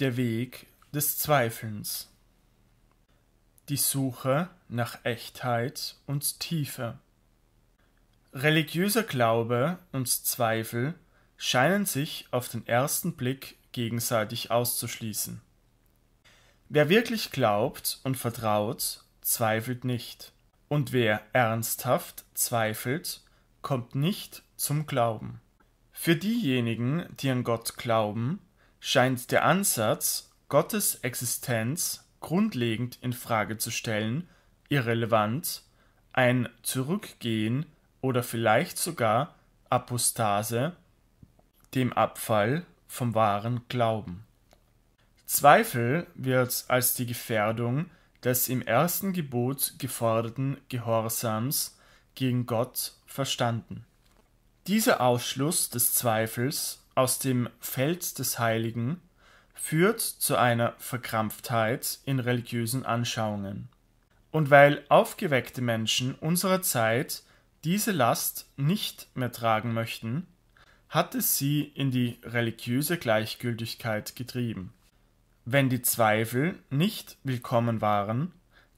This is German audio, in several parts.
der Weg des Zweifelns. Die Suche nach Echtheit und Tiefe. Religiöser Glaube und Zweifel scheinen sich auf den ersten Blick gegenseitig auszuschließen. Wer wirklich glaubt und vertraut, zweifelt nicht, und wer ernsthaft zweifelt, kommt nicht zum Glauben. Für diejenigen, die an Gott glauben, scheint der Ansatz, Gottes Existenz grundlegend in Frage zu stellen, irrelevant, ein Zurückgehen oder vielleicht sogar Apostase, dem Abfall vom wahren Glauben. Zweifel wird als die Gefährdung des im ersten Gebot geforderten Gehorsams gegen Gott verstanden. Dieser Ausschluss des Zweifels aus dem Feld des Heiligen führt zu einer Verkrampftheit in religiösen Anschauungen. Und weil aufgeweckte Menschen unserer Zeit diese Last nicht mehr tragen möchten, hat es sie in die religiöse Gleichgültigkeit getrieben. Wenn die Zweifel nicht willkommen waren,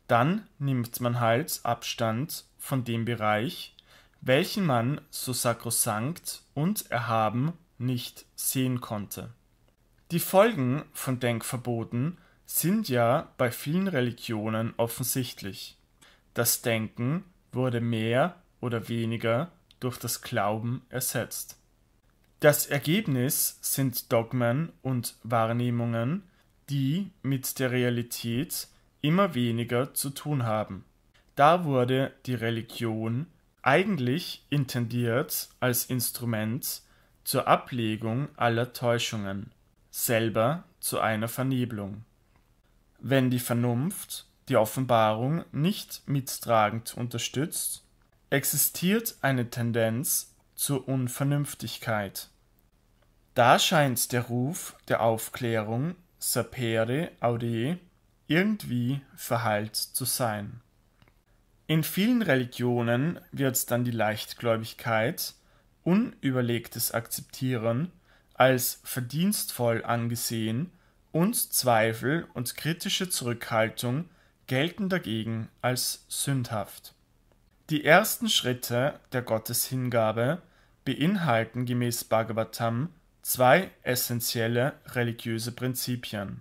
dann nimmt man halt Abstand von dem Bereich, welchen man so sakrosankt und erhaben nicht sehen konnte. Die Folgen von Denkverboten sind ja bei vielen Religionen offensichtlich. Das Denken wurde mehr oder weniger durch das Glauben ersetzt. Das Ergebnis sind Dogmen und Wahrnehmungen, die mit der Realität immer weniger zu tun haben. Da wurde die Religion eigentlich intendiert als Instrument zur Ablegung aller Täuschungen, selber zu einer Vernebelung. Wenn die Vernunft die Offenbarung nicht mittragend unterstützt, existiert eine Tendenz zur Unvernünftigkeit. Da scheint der Ruf der Aufklärung sapere aude irgendwie verheilt zu sein. In vielen Religionen wird dann die Leichtgläubigkeit unüberlegtes Akzeptieren als verdienstvoll angesehen und Zweifel und kritische Zurückhaltung gelten dagegen als sündhaft. Die ersten Schritte der Gotteshingabe beinhalten gemäß Bhagavatam zwei essentielle religiöse Prinzipien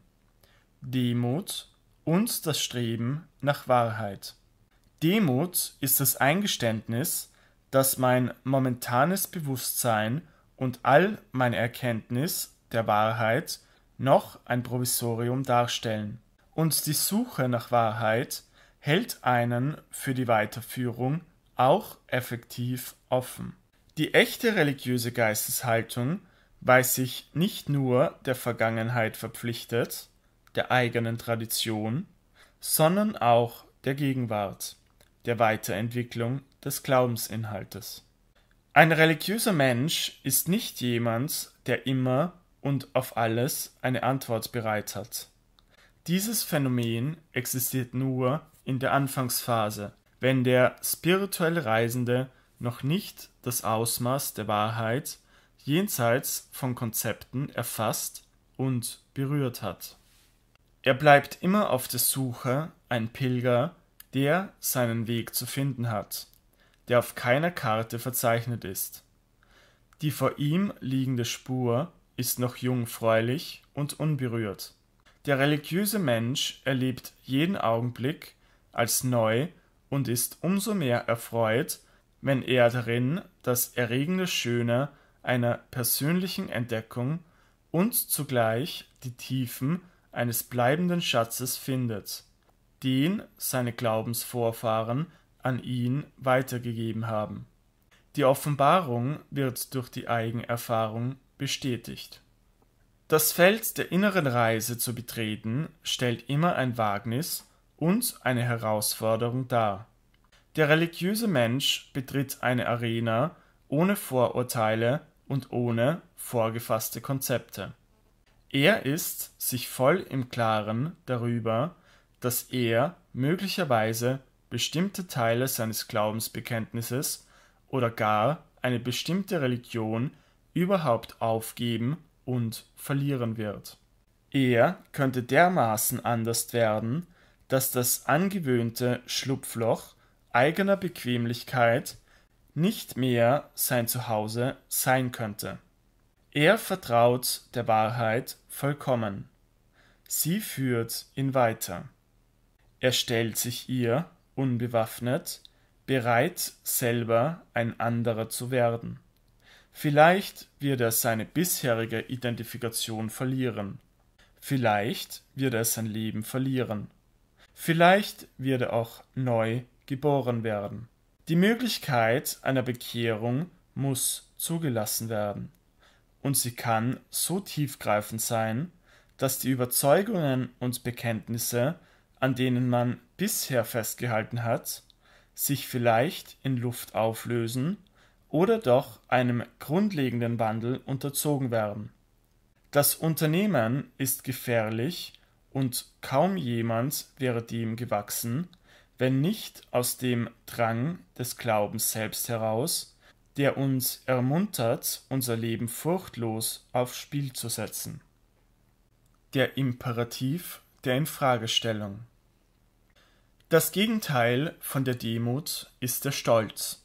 Demut und das Streben nach Wahrheit. Demut ist das Eingeständnis, dass mein momentanes Bewusstsein und all meine Erkenntnis der Wahrheit noch ein Provisorium darstellen. Und die Suche nach Wahrheit hält einen für die Weiterführung auch effektiv offen. Die echte religiöse Geisteshaltung weiß sich nicht nur der Vergangenheit verpflichtet, der eigenen Tradition, sondern auch der Gegenwart der Weiterentwicklung des Glaubensinhaltes. Ein religiöser Mensch ist nicht jemand, der immer und auf alles eine Antwort bereit hat. Dieses Phänomen existiert nur in der Anfangsphase, wenn der spirituelle Reisende noch nicht das Ausmaß der Wahrheit jenseits von Konzepten erfasst und berührt hat. Er bleibt immer auf der Suche, ein Pilger, der seinen Weg zu finden hat, der auf keiner Karte verzeichnet ist. Die vor ihm liegende Spur ist noch jungfräulich und unberührt. Der religiöse Mensch erlebt jeden Augenblick als neu und ist umso mehr erfreut, wenn er darin das erregende Schöne einer persönlichen Entdeckung und zugleich die Tiefen eines bleibenden Schatzes findet den seine Glaubensvorfahren an ihn weitergegeben haben. Die Offenbarung wird durch die Eigenerfahrung bestätigt. Das Feld der inneren Reise zu betreten stellt immer ein Wagnis und eine Herausforderung dar. Der religiöse Mensch betritt eine Arena ohne Vorurteile und ohne vorgefasste Konzepte. Er ist sich voll im Klaren darüber, dass er möglicherweise bestimmte Teile seines Glaubensbekenntnisses oder gar eine bestimmte Religion überhaupt aufgeben und verlieren wird. Er könnte dermaßen anders werden, dass das angewöhnte Schlupfloch eigener Bequemlichkeit nicht mehr sein Zuhause sein könnte. Er vertraut der Wahrheit vollkommen. Sie führt ihn weiter. Er stellt sich ihr, unbewaffnet, bereit, selber ein anderer zu werden. Vielleicht wird er seine bisherige Identifikation verlieren. Vielleicht wird er sein Leben verlieren. Vielleicht wird er auch neu geboren werden. Die Möglichkeit einer Bekehrung muss zugelassen werden. Und sie kann so tiefgreifend sein, dass die Überzeugungen und Bekenntnisse an denen man bisher festgehalten hat, sich vielleicht in Luft auflösen oder doch einem grundlegenden Wandel unterzogen werden. Das Unternehmen ist gefährlich und kaum jemand wäre dem gewachsen, wenn nicht aus dem Drang des Glaubens selbst heraus, der uns ermuntert, unser Leben furchtlos aufs Spiel zu setzen. Der Imperativ der Infragestellung das Gegenteil von der Demut ist der Stolz.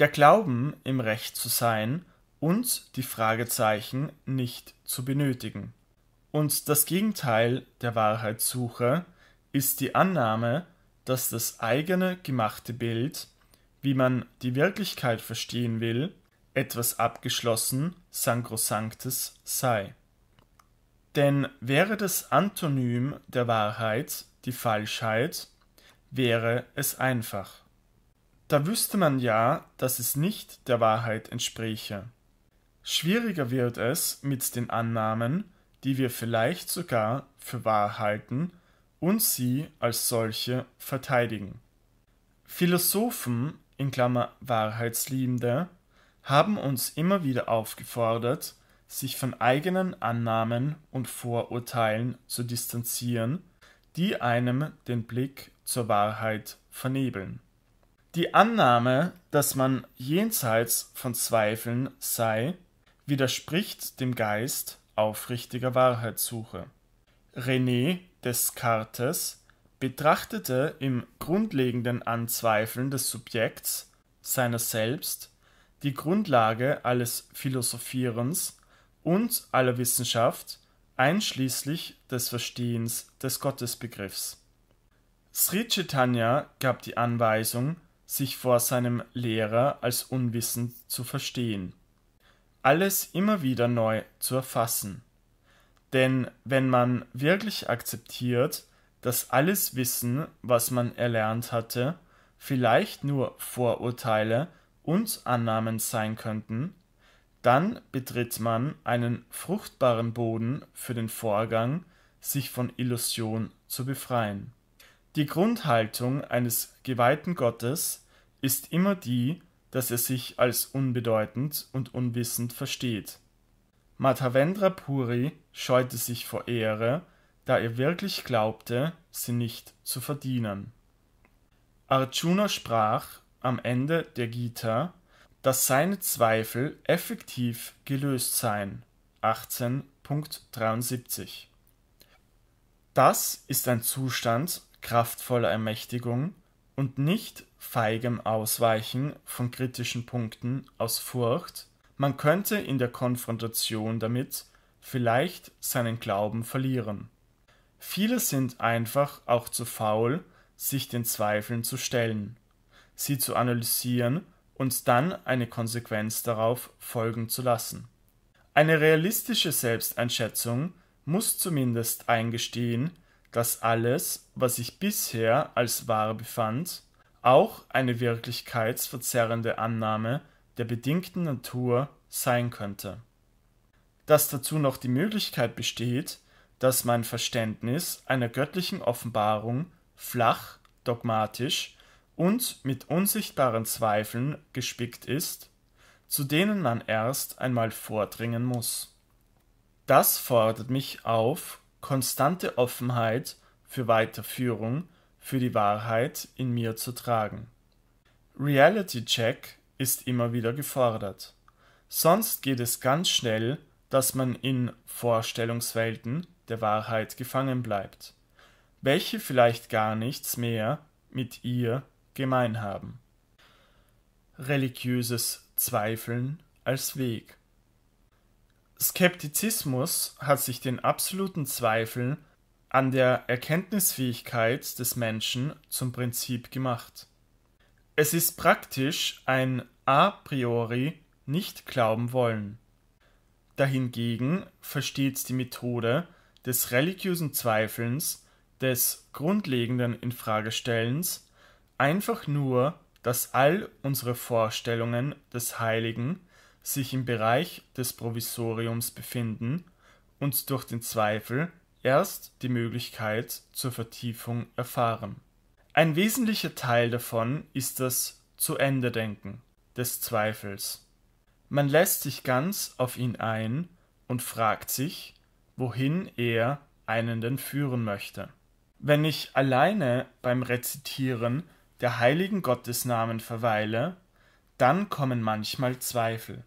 Der Glauben, im Recht zu sein und die Fragezeichen nicht zu benötigen. Und das Gegenteil der Wahrheitssuche ist die Annahme, dass das eigene gemachte Bild, wie man die Wirklichkeit verstehen will, etwas abgeschlossen Sankrosanktes sei. Denn wäre das Antonym der Wahrheit die Falschheit, wäre es einfach. Da wüsste man ja, dass es nicht der Wahrheit entspräche. Schwieriger wird es mit den Annahmen, die wir vielleicht sogar für wahr halten und sie als solche verteidigen. Philosophen in Klammer Wahrheitsliebende haben uns immer wieder aufgefordert, sich von eigenen Annahmen und Vorurteilen zu distanzieren, die einem den Blick zur Wahrheit vernebeln. Die Annahme, dass man jenseits von Zweifeln sei, widerspricht dem Geist aufrichtiger Wahrheitssuche. René Descartes betrachtete im grundlegenden Anzweifeln des Subjekts, seiner selbst, die Grundlage alles Philosophierens und aller Wissenschaft, einschließlich des Verstehens des Gottesbegriffs. Sri Chaitanya gab die Anweisung, sich vor seinem Lehrer als unwissend zu verstehen, alles immer wieder neu zu erfassen. Denn wenn man wirklich akzeptiert, dass alles Wissen, was man erlernt hatte, vielleicht nur Vorurteile und Annahmen sein könnten, dann betritt man einen fruchtbaren Boden für den Vorgang, sich von Illusion zu befreien. Die Grundhaltung eines geweihten Gottes ist immer die, dass er sich als unbedeutend und unwissend versteht. Madhavendra Puri scheute sich vor Ehre, da er wirklich glaubte, sie nicht zu verdienen. Arjuna sprach am Ende der Gita, dass seine Zweifel effektiv gelöst seien. 18.73 Das ist ein Zustand, kraftvoller Ermächtigung und nicht feigem Ausweichen von kritischen Punkten aus Furcht, man könnte in der Konfrontation damit vielleicht seinen Glauben verlieren. Viele sind einfach auch zu faul, sich den Zweifeln zu stellen, sie zu analysieren und dann eine Konsequenz darauf folgen zu lassen. Eine realistische Selbsteinschätzung muss zumindest eingestehen, dass alles, was ich bisher als wahr befand, auch eine wirklichkeitsverzerrende Annahme der bedingten Natur sein könnte. Dass dazu noch die Möglichkeit besteht, dass mein Verständnis einer göttlichen Offenbarung flach, dogmatisch und mit unsichtbaren Zweifeln gespickt ist, zu denen man erst einmal vordringen muss. Das fordert mich auf, konstante Offenheit für Weiterführung, für die Wahrheit in mir zu tragen. Reality Check ist immer wieder gefordert. Sonst geht es ganz schnell, dass man in Vorstellungswelten der Wahrheit gefangen bleibt, welche vielleicht gar nichts mehr mit ihr gemein haben. Religiöses Zweifeln als Weg. Skeptizismus hat sich den absoluten Zweifel an der Erkenntnisfähigkeit des Menschen zum Prinzip gemacht. Es ist praktisch ein a priori nicht glauben wollen. Dahingegen versteht die Methode des religiösen Zweifelns, des grundlegenden Infragestellens einfach nur, dass all unsere Vorstellungen des Heiligen sich im Bereich des Provisoriums befinden und durch den Zweifel erst die Möglichkeit zur Vertiefung erfahren. Ein wesentlicher Teil davon ist das Zu-Ende-Denken des Zweifels. Man lässt sich ganz auf ihn ein und fragt sich, wohin er einen denn führen möchte. Wenn ich alleine beim Rezitieren der heiligen Gottesnamen verweile, dann kommen manchmal Zweifel.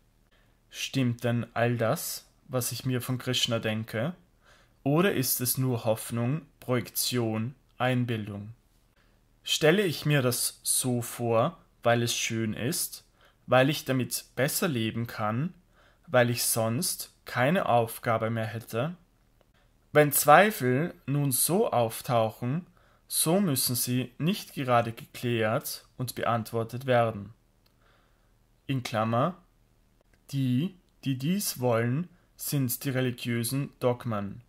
Stimmt denn all das, was ich mir von Krishna denke? Oder ist es nur Hoffnung, Projektion, Einbildung? Stelle ich mir das so vor, weil es schön ist, weil ich damit besser leben kann, weil ich sonst keine Aufgabe mehr hätte? Wenn Zweifel nun so auftauchen, so müssen sie nicht gerade geklärt und beantwortet werden. In Klammer die, die dies wollen, sind die religiösen Dogmen,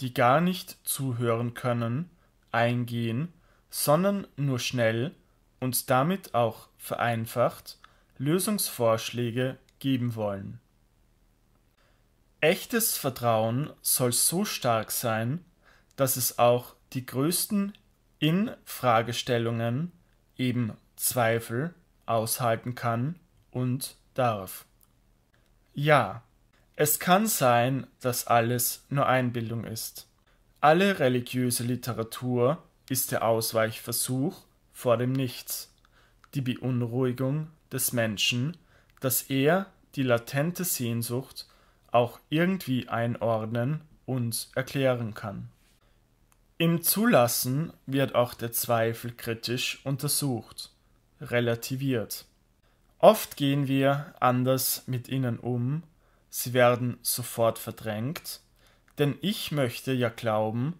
die gar nicht zuhören können, eingehen, sondern nur schnell und damit auch vereinfacht Lösungsvorschläge geben wollen. Echtes Vertrauen soll so stark sein, dass es auch die größten Infragestellungen, eben Zweifel, aushalten kann und darf. Ja, es kann sein, dass alles nur Einbildung ist. Alle religiöse Literatur ist der Ausweichversuch vor dem Nichts, die Beunruhigung des Menschen, dass er die latente Sehnsucht auch irgendwie einordnen und erklären kann. Im Zulassen wird auch der Zweifel kritisch untersucht, relativiert. Oft gehen wir anders mit ihnen um, sie werden sofort verdrängt, denn ich möchte ja glauben,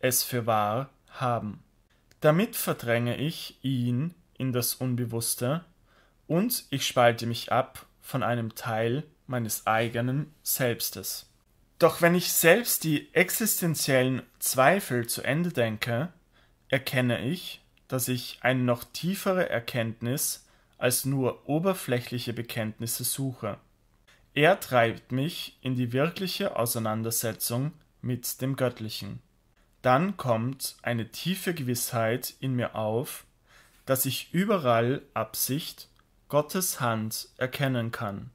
es für wahr haben. Damit verdränge ich ihn in das Unbewusste und ich spalte mich ab von einem Teil meines eigenen Selbstes. Doch wenn ich selbst die existenziellen Zweifel zu Ende denke, erkenne ich, dass ich eine noch tiefere Erkenntnis als nur oberflächliche Bekenntnisse suche. Er treibt mich in die wirkliche Auseinandersetzung mit dem Göttlichen. Dann kommt eine tiefe Gewissheit in mir auf, dass ich überall Absicht, Gottes Hand erkennen kann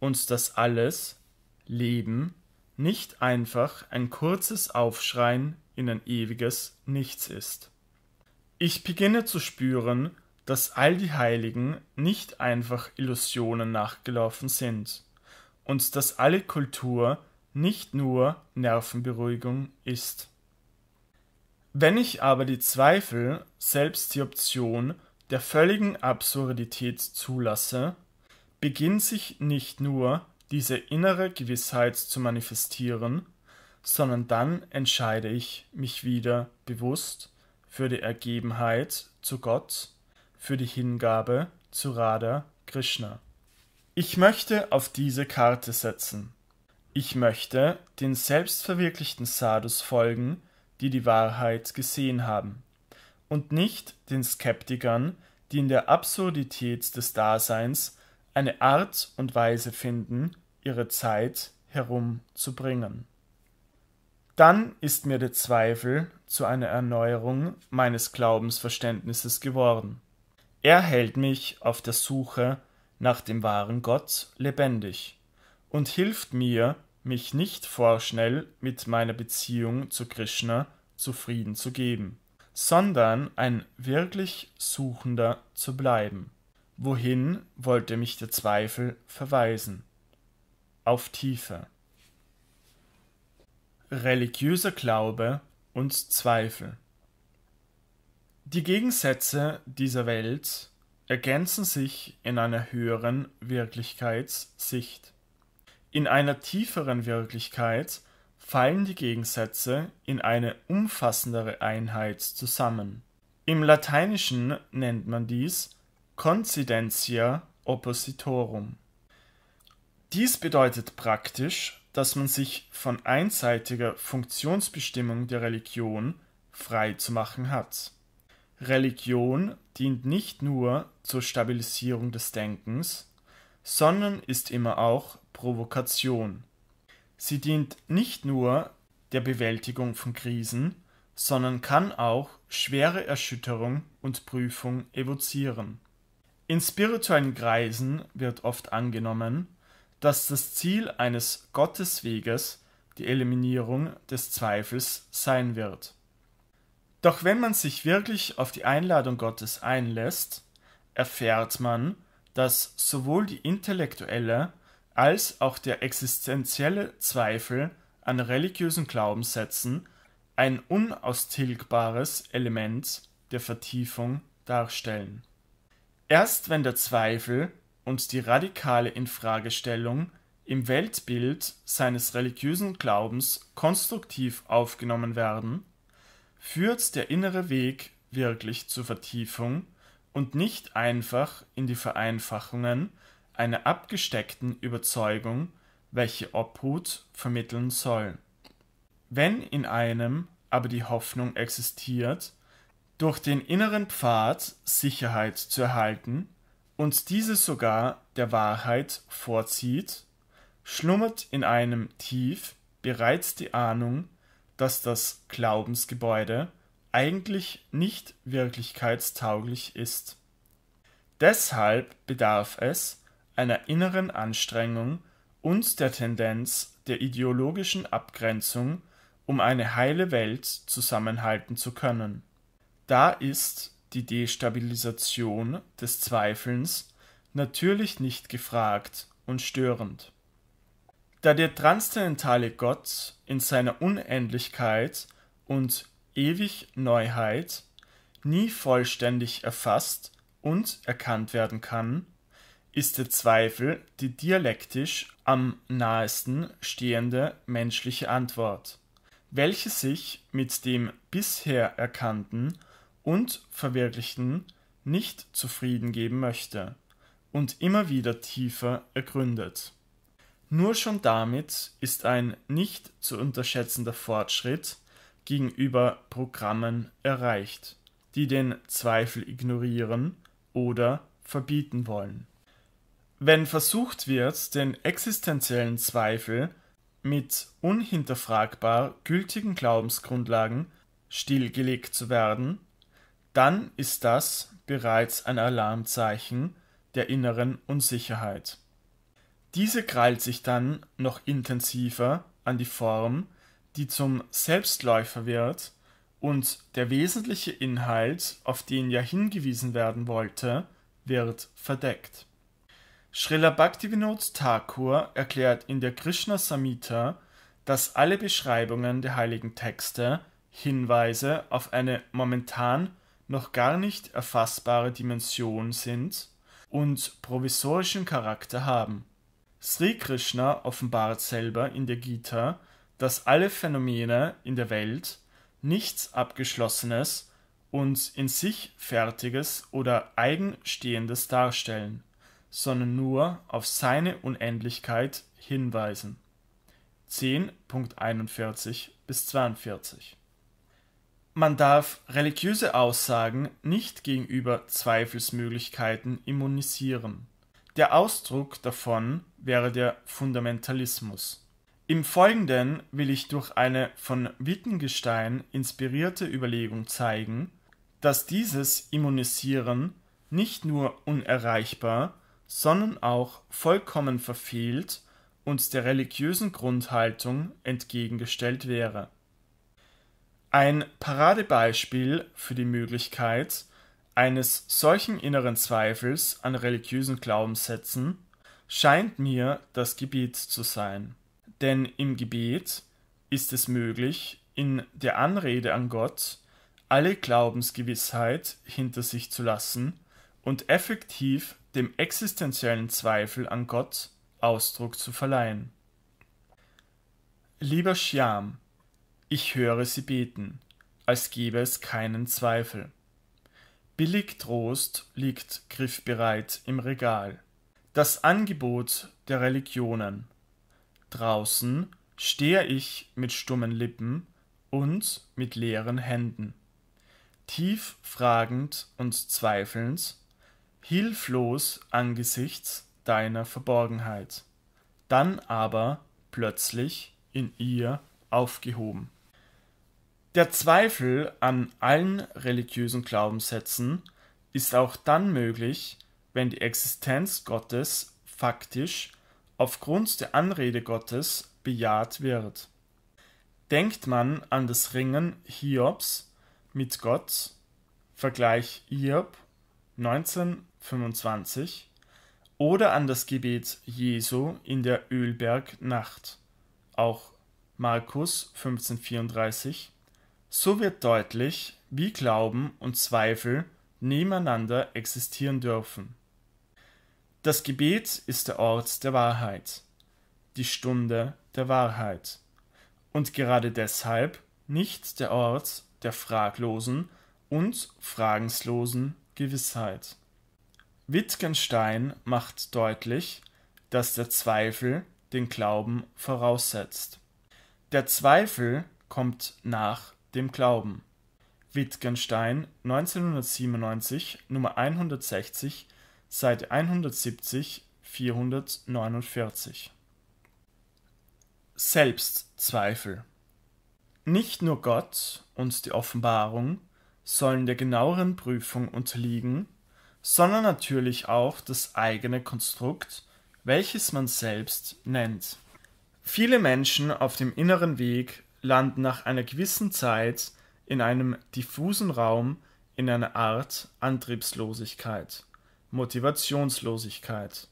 und dass alles, Leben, nicht einfach ein kurzes Aufschreien in ein ewiges Nichts ist. Ich beginne zu spüren, dass all die Heiligen nicht einfach Illusionen nachgelaufen sind und dass alle Kultur nicht nur Nervenberuhigung ist. Wenn ich aber die Zweifel, selbst die Option der völligen Absurdität zulasse, beginnt sich nicht nur diese innere Gewissheit zu manifestieren, sondern dann entscheide ich mich wieder bewusst für die Ergebenheit zu Gott für die Hingabe zu Radha Krishna. Ich möchte auf diese Karte setzen. Ich möchte den selbstverwirklichten Sadhus folgen, die die Wahrheit gesehen haben, und nicht den Skeptikern, die in der Absurdität des Daseins eine Art und Weise finden, ihre Zeit herumzubringen. Dann ist mir der Zweifel zu einer Erneuerung meines Glaubensverständnisses geworden. Er hält mich auf der Suche nach dem wahren Gott lebendig und hilft mir, mich nicht vorschnell mit meiner Beziehung zu Krishna zufrieden zu geben, sondern ein wirklich Suchender zu bleiben. Wohin wollte mich der Zweifel verweisen? Auf Tiefe. Religiöser Glaube und Zweifel. Die Gegensätze dieser Welt ergänzen sich in einer höheren Wirklichkeitssicht. In einer tieferen Wirklichkeit fallen die Gegensätze in eine umfassendere Einheit zusammen. Im Lateinischen nennt man dies Concidentia oppositorum. Dies bedeutet praktisch, dass man sich von einseitiger Funktionsbestimmung der Religion frei zu machen hat. Religion dient nicht nur zur Stabilisierung des Denkens, sondern ist immer auch Provokation. Sie dient nicht nur der Bewältigung von Krisen, sondern kann auch schwere Erschütterung und Prüfung evozieren. In spirituellen Kreisen wird oft angenommen, dass das Ziel eines Gottesweges die Eliminierung des Zweifels sein wird doch wenn man sich wirklich auf die Einladung Gottes einlässt, erfährt man, dass sowohl die intellektuelle als auch der existenzielle Zweifel an religiösen Glaubenssätzen ein unaustilgbares Element der Vertiefung darstellen. Erst wenn der Zweifel und die radikale Infragestellung im Weltbild seines religiösen Glaubens konstruktiv aufgenommen werden, führt der innere Weg wirklich zur Vertiefung und nicht einfach in die Vereinfachungen einer abgesteckten Überzeugung, welche Obhut vermitteln soll. Wenn in einem aber die Hoffnung existiert, durch den inneren Pfad Sicherheit zu erhalten und diese sogar der Wahrheit vorzieht, schlummert in einem tief bereits die Ahnung dass das Glaubensgebäude eigentlich nicht wirklichkeitstauglich ist. Deshalb bedarf es einer inneren Anstrengung und der Tendenz der ideologischen Abgrenzung, um eine heile Welt zusammenhalten zu können. Da ist die Destabilisation des Zweifelns natürlich nicht gefragt und störend. Da der transzendentale Gott in seiner Unendlichkeit und Ewigneuheit nie vollständig erfasst und erkannt werden kann, ist der Zweifel die dialektisch am nahesten stehende menschliche Antwort, welche sich mit dem bisher Erkannten und Verwirklichten nicht zufrieden geben möchte und immer wieder tiefer ergründet nur schon damit ist ein nicht zu unterschätzender Fortschritt gegenüber Programmen erreicht, die den Zweifel ignorieren oder verbieten wollen. Wenn versucht wird, den existenziellen Zweifel mit unhinterfragbar gültigen Glaubensgrundlagen stillgelegt zu werden, dann ist das bereits ein Alarmzeichen der inneren Unsicherheit. Diese krallt sich dann noch intensiver an die Form, die zum Selbstläufer wird und der wesentliche Inhalt, auf den ja hingewiesen werden wollte, wird verdeckt. Srila Bhaktivinod Thakur erklärt in der Krishna Samhita, dass alle Beschreibungen der heiligen Texte Hinweise auf eine momentan noch gar nicht erfassbare Dimension sind und provisorischen Charakter haben Sri Krishna offenbart selber in der Gita, dass alle Phänomene in der Welt nichts Abgeschlossenes und in sich Fertiges oder Eigenstehendes darstellen, sondern nur auf seine Unendlichkeit hinweisen. 10.41 bis 42 Man darf religiöse Aussagen nicht gegenüber Zweifelsmöglichkeiten immunisieren. Der Ausdruck davon wäre der Fundamentalismus. Im Folgenden will ich durch eine von Wittgenstein inspirierte Überlegung zeigen, dass dieses Immunisieren nicht nur unerreichbar, sondern auch vollkommen verfehlt und der religiösen Grundhaltung entgegengestellt wäre. Ein Paradebeispiel für die Möglichkeit eines solchen inneren Zweifels an religiösen Glaubenssätzen scheint mir das Gebet zu sein. Denn im Gebet ist es möglich, in der Anrede an Gott alle Glaubensgewissheit hinter sich zu lassen und effektiv dem existenziellen Zweifel an Gott Ausdruck zu verleihen. Lieber Shyam, ich höre Sie beten, als gäbe es keinen Zweifel. Billig Trost liegt griffbereit im Regal das Angebot der Religionen. Draußen stehe ich mit stummen Lippen und mit leeren Händen. Tief fragend und zweifelnd, hilflos angesichts deiner Verborgenheit, dann aber plötzlich in ihr aufgehoben. Der Zweifel an allen religiösen Glaubenssätzen ist auch dann möglich, wenn die Existenz Gottes faktisch aufgrund der Anrede Gottes bejaht wird. Denkt man an das Ringen Hiobs mit Gott, Vergleich Hiob 1925, oder an das Gebet Jesu in der Ölbergnacht, auch Markus 1534, so wird deutlich, wie Glauben und Zweifel nebeneinander existieren dürfen. Das Gebet ist der Ort der Wahrheit, die Stunde der Wahrheit und gerade deshalb nicht der Ort der fraglosen und fragenslosen Gewissheit. Wittgenstein macht deutlich, dass der Zweifel den Glauben voraussetzt. Der Zweifel kommt nach dem Glauben. Wittgenstein 1997 Nummer 160 Seite 170, 449. Selbstzweifel. Nicht nur Gott und die Offenbarung sollen der genaueren Prüfung unterliegen, sondern natürlich auch das eigene Konstrukt, welches man selbst nennt. Viele Menschen auf dem inneren Weg landen nach einer gewissen Zeit in einem diffusen Raum in einer Art Antriebslosigkeit. Motivationslosigkeit.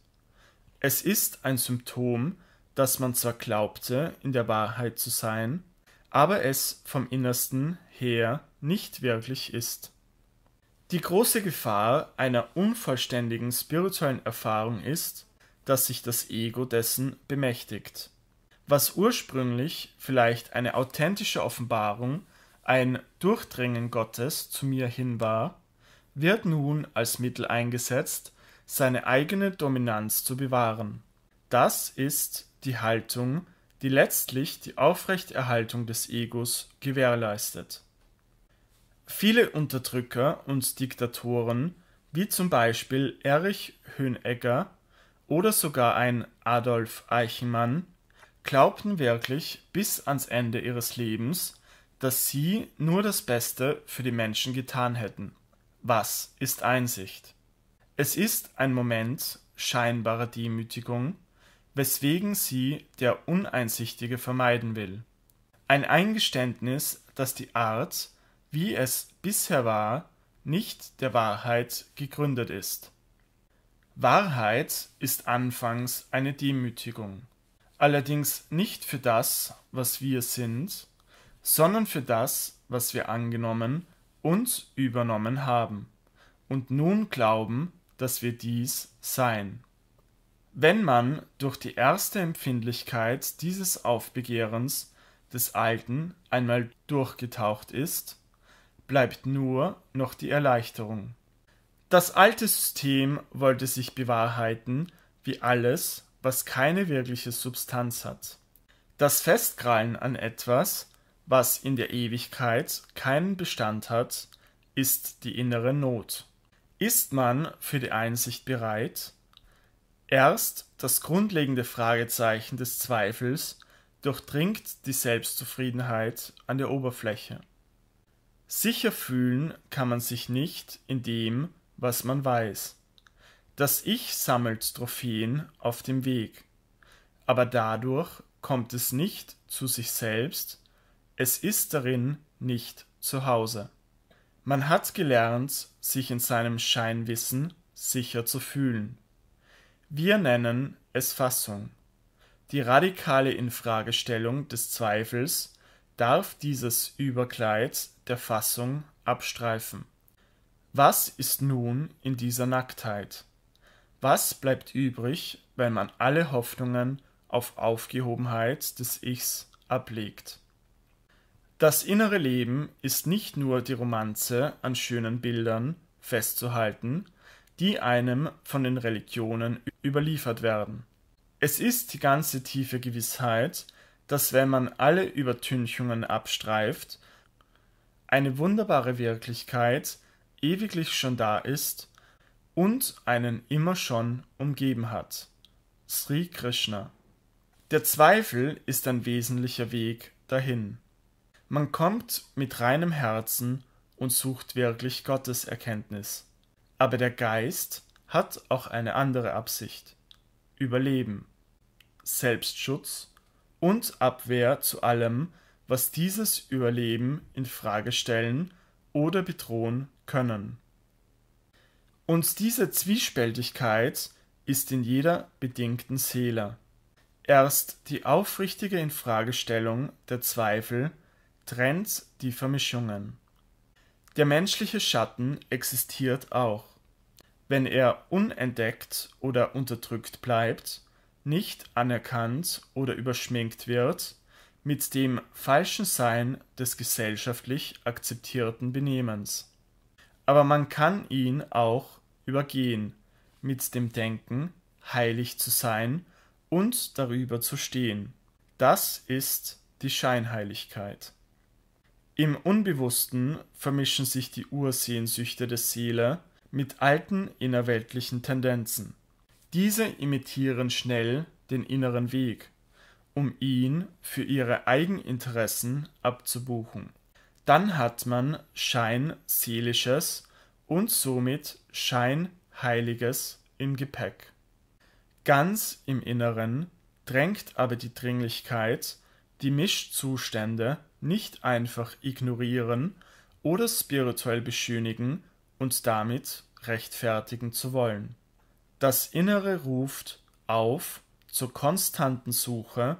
Es ist ein Symptom, dass man zwar glaubte, in der Wahrheit zu sein, aber es vom Innersten her nicht wirklich ist. Die große Gefahr einer unvollständigen spirituellen Erfahrung ist, dass sich das Ego dessen bemächtigt. Was ursprünglich vielleicht eine authentische Offenbarung, ein Durchdringen Gottes zu mir hin war, wird nun als Mittel eingesetzt, seine eigene Dominanz zu bewahren. Das ist die Haltung, die letztlich die Aufrechterhaltung des Egos gewährleistet. Viele Unterdrücker und Diktatoren, wie zum Beispiel Erich Höhenegger oder sogar ein Adolf Eichenmann, glaubten wirklich bis ans Ende ihres Lebens, dass sie nur das Beste für die Menschen getan hätten was ist Einsicht? Es ist ein Moment scheinbarer Demütigung, weswegen sie der Uneinsichtige vermeiden will. Ein Eingeständnis, dass die Art, wie es bisher war, nicht der Wahrheit gegründet ist. Wahrheit ist anfangs eine Demütigung, allerdings nicht für das, was wir sind, sondern für das, was wir angenommen uns übernommen haben und nun glauben, dass wir dies seien. Wenn man durch die erste Empfindlichkeit dieses Aufbegehrens des Alten einmal durchgetaucht ist, bleibt nur noch die Erleichterung. Das alte System wollte sich bewahrheiten wie alles, was keine wirkliche Substanz hat. Das Festkrallen an etwas was in der Ewigkeit keinen Bestand hat, ist die innere Not. Ist man für die Einsicht bereit? Erst das grundlegende Fragezeichen des Zweifels durchdringt die Selbstzufriedenheit an der Oberfläche. Sicher fühlen kann man sich nicht in dem, was man weiß. Das Ich sammelt Trophäen auf dem Weg, aber dadurch kommt es nicht zu sich selbst, es ist darin nicht zu Hause. Man hat gelernt, sich in seinem Scheinwissen sicher zu fühlen. Wir nennen es Fassung. Die radikale Infragestellung des Zweifels darf dieses Überkleid der Fassung abstreifen. Was ist nun in dieser Nacktheit? Was bleibt übrig, wenn man alle Hoffnungen auf Aufgehobenheit des Ichs ablegt? Das innere Leben ist nicht nur die Romanze an schönen Bildern festzuhalten, die einem von den Religionen überliefert werden. Es ist die ganze tiefe Gewissheit, dass wenn man alle Übertünchungen abstreift, eine wunderbare Wirklichkeit ewiglich schon da ist und einen immer schon umgeben hat. Sri Krishna. Der Zweifel ist ein wesentlicher Weg dahin. Man kommt mit reinem Herzen und sucht wirklich Gottes Erkenntnis. Aber der Geist hat auch eine andere Absicht. Überleben, Selbstschutz und Abwehr zu allem, was dieses Überleben in Frage stellen oder bedrohen können. Und diese Zwiespältigkeit ist in jeder bedingten Seele. Erst die aufrichtige Infragestellung der Zweifel Trends die Vermischungen. Der menschliche Schatten existiert auch, wenn er unentdeckt oder unterdrückt bleibt, nicht anerkannt oder überschminkt wird mit dem falschen Sein des gesellschaftlich akzeptierten Benehmens. Aber man kann ihn auch übergehen mit dem Denken, heilig zu sein und darüber zu stehen. Das ist die Scheinheiligkeit. Im Unbewussten vermischen sich die Ursehnsüchte der Seele mit alten innerweltlichen Tendenzen. Diese imitieren schnell den inneren Weg, um ihn für ihre Eigeninteressen abzubuchen. Dann hat man scheinseelisches und somit scheinheiliges im Gepäck. Ganz im Inneren drängt aber die Dringlichkeit die Mischzustände nicht einfach ignorieren oder spirituell beschönigen und damit rechtfertigen zu wollen. Das Innere ruft auf zur konstanten Suche,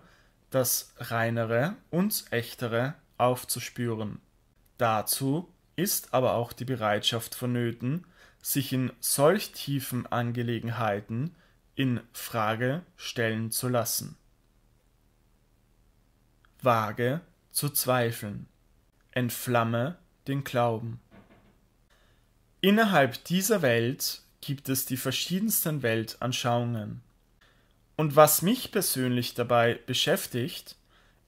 das Reinere und Echtere aufzuspüren. Dazu ist aber auch die Bereitschaft vonnöten, sich in solch tiefen Angelegenheiten in Frage stellen zu lassen. Wage zu zweifeln. Entflamme den Glauben. Innerhalb dieser Welt gibt es die verschiedensten Weltanschauungen. Und was mich persönlich dabei beschäftigt,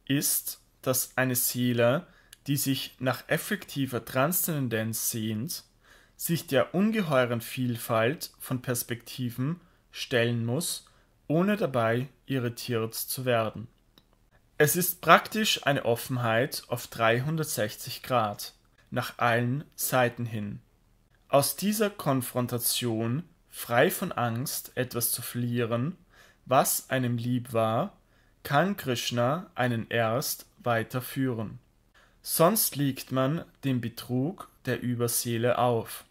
ist, dass eine Seele, die sich nach effektiver Transzendenz sehnt, sich der ungeheuren Vielfalt von Perspektiven stellen muss, ohne dabei irritiert zu werden. Es ist praktisch eine Offenheit auf 360 Grad nach allen Seiten hin. Aus dieser Konfrontation, frei von Angst, etwas zu verlieren, was einem lieb war, kann Krishna einen erst weiterführen. Sonst liegt man dem Betrug der Überseele auf,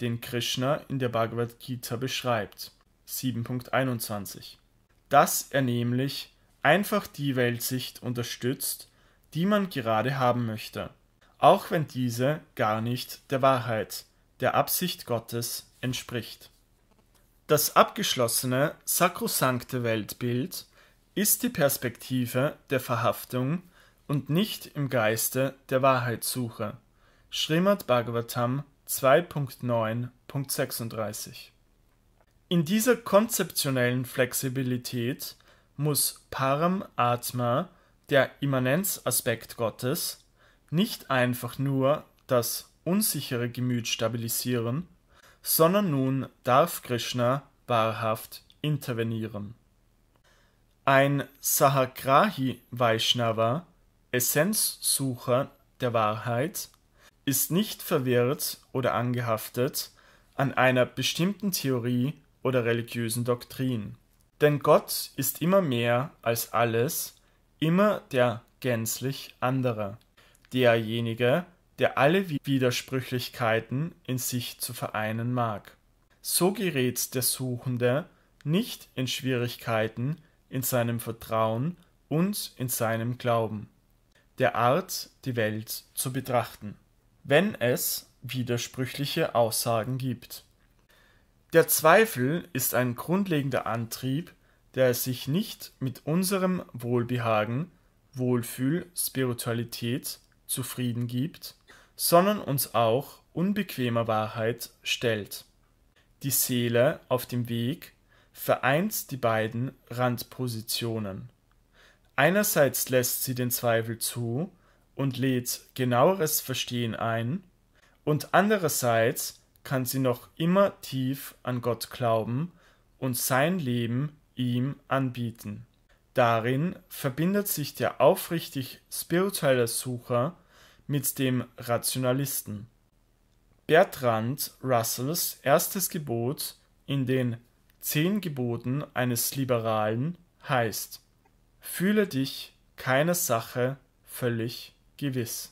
den Krishna in der Bhagavad Gita beschreibt. 7.21 Dass er nämlich einfach die Weltsicht unterstützt, die man gerade haben möchte, auch wenn diese gar nicht der Wahrheit, der Absicht Gottes entspricht. Das abgeschlossene, sakrosankte Weltbild ist die Perspektive der Verhaftung und nicht im Geiste der Wahrheitssuche. Srimad Bhagavatam 2.9.36 In dieser konzeptionellen Flexibilität muss Param Atma, der Immanenzaspekt Gottes, nicht einfach nur das unsichere Gemüt stabilisieren, sondern nun darf Krishna wahrhaft intervenieren. Ein Sahagrahi Vaishnava, Essenzsucher der Wahrheit, ist nicht verwirrt oder angehaftet an einer bestimmten Theorie oder religiösen Doktrin. Denn Gott ist immer mehr als alles, immer der gänzlich andere, derjenige, der alle Widersprüchlichkeiten in sich zu vereinen mag. So gerät der Suchende nicht in Schwierigkeiten in seinem Vertrauen und in seinem Glauben, der Art, die Welt zu betrachten, wenn es widersprüchliche Aussagen gibt. Der Zweifel ist ein grundlegender Antrieb, der sich nicht mit unserem Wohlbehagen, Wohlfühl, Spiritualität zufrieden gibt, sondern uns auch unbequemer Wahrheit stellt. Die Seele auf dem Weg vereint die beiden Randpositionen. Einerseits lässt sie den Zweifel zu und lädt genaueres Verstehen ein, und andererseits kann sie noch immer tief an Gott glauben und sein Leben ihm anbieten. Darin verbindet sich der aufrichtig spirituelle Sucher mit dem Rationalisten. Bertrand Russells erstes Gebot in den Zehn Geboten eines Liberalen heißt Fühle dich keiner Sache völlig gewiss.